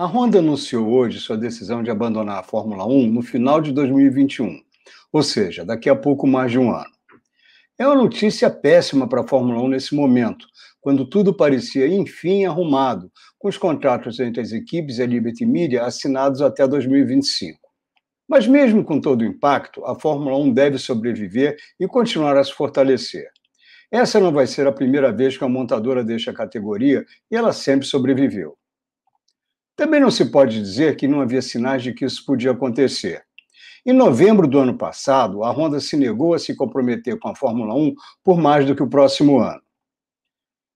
A Honda anunciou hoje sua decisão de abandonar a Fórmula 1 no final de 2021, ou seja, daqui a pouco mais de um ano. É uma notícia péssima para a Fórmula 1 nesse momento, quando tudo parecia, enfim, arrumado, com os contratos entre as equipes e a Liberty Media assinados até 2025. Mas, mesmo com todo o impacto, a Fórmula 1 deve sobreviver e continuar a se fortalecer. Essa não vai ser a primeira vez que a montadora deixa a categoria e ela sempre sobreviveu. Também não se pode dizer que não havia sinais de que isso podia acontecer. Em novembro do ano passado, a Honda se negou a se comprometer com a Fórmula 1 por mais do que o próximo ano.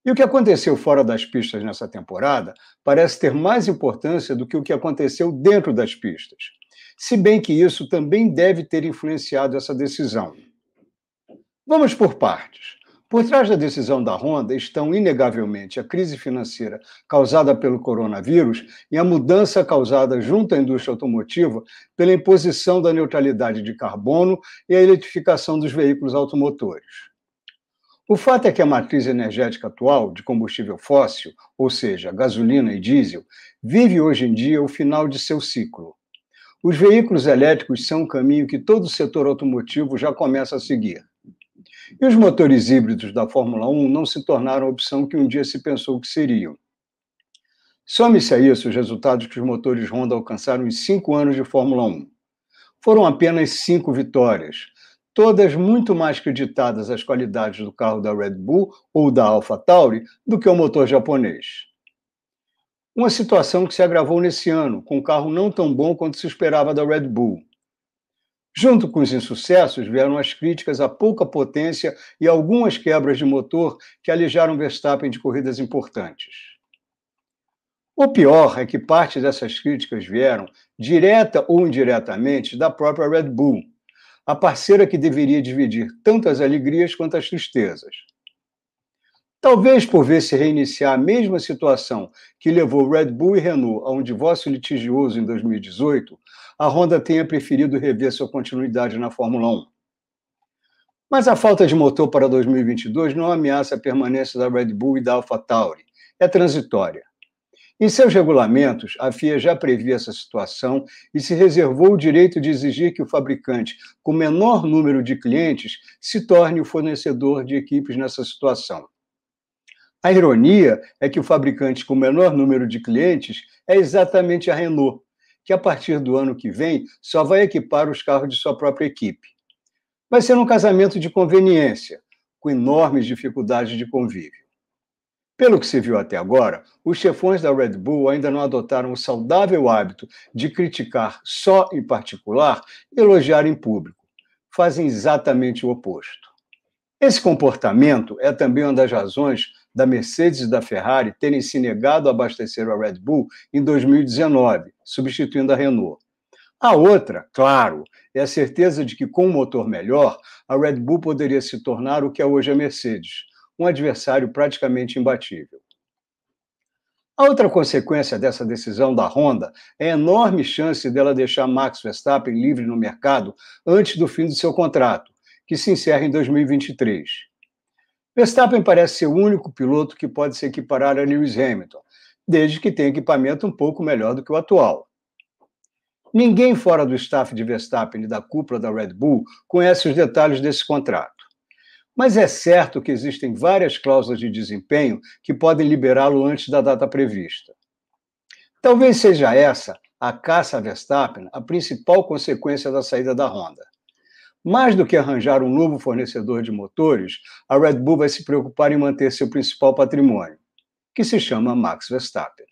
E o que aconteceu fora das pistas nessa temporada parece ter mais importância do que o que aconteceu dentro das pistas, se bem que isso também deve ter influenciado essa decisão. Vamos por partes. Por trás da decisão da Honda estão, inegavelmente, a crise financeira causada pelo coronavírus e a mudança causada junto à indústria automotiva pela imposição da neutralidade de carbono e a eletrificação dos veículos automotores. O fato é que a matriz energética atual de combustível fóssil, ou seja, gasolina e diesel, vive hoje em dia o final de seu ciclo. Os veículos elétricos são um caminho que todo o setor automotivo já começa a seguir. E os motores híbridos da Fórmula 1 não se tornaram a opção que um dia se pensou que seriam. Some-se a isso os resultados que os motores Honda alcançaram em cinco anos de Fórmula 1. Foram apenas cinco vitórias, todas muito mais creditadas às qualidades do carro da Red Bull ou da Tauri do que ao motor japonês. Uma situação que se agravou nesse ano, com um carro não tão bom quanto se esperava da Red Bull. Junto com os insucessos vieram as críticas à pouca potência e algumas quebras de motor que alijaram Verstappen de corridas importantes. O pior é que parte dessas críticas vieram, direta ou indiretamente, da própria Red Bull, a parceira que deveria dividir tanto as alegrias quanto as tristezas. Talvez por ver se reiniciar a mesma situação que levou Red Bull e Renault a um divórcio litigioso em 2018, a Honda tenha preferido rever sua continuidade na Fórmula 1. Mas a falta de motor para 2022 não ameaça a permanência da Red Bull e da AlphaTauri. É transitória. Em seus regulamentos, a FIA já previa essa situação e se reservou o direito de exigir que o fabricante com menor número de clientes se torne o fornecedor de equipes nessa situação. A ironia é que o fabricante com o menor número de clientes é exatamente a Renault, que a partir do ano que vem só vai equipar os carros de sua própria equipe. Vai ser um casamento de conveniência, com enormes dificuldades de convívio. Pelo que se viu até agora, os chefões da Red Bull ainda não adotaram o saudável hábito de criticar só em particular e elogiar em público. Fazem exatamente o oposto. Esse comportamento é também uma das razões da Mercedes e da Ferrari terem se negado a abastecer a Red Bull em 2019, substituindo a Renault. A outra, claro, é a certeza de que, com um motor melhor, a Red Bull poderia se tornar o que é hoje a Mercedes, um adversário praticamente imbatível. A outra consequência dessa decisão da Honda é a enorme chance dela deixar Max Verstappen livre no mercado antes do fim do seu contrato, que se encerra em 2023. Verstappen parece ser o único piloto que pode se equiparar a Lewis Hamilton, desde que tenha equipamento um pouco melhor do que o atual. Ninguém fora do staff de Verstappen e da cúpula da Red Bull conhece os detalhes desse contrato. Mas é certo que existem várias cláusulas de desempenho que podem liberá-lo antes da data prevista. Talvez seja essa a caça a Verstappen a principal consequência da saída da Honda. Mais do que arranjar um novo fornecedor de motores, a Red Bull vai se preocupar em manter seu principal patrimônio, que se chama Max Verstappen.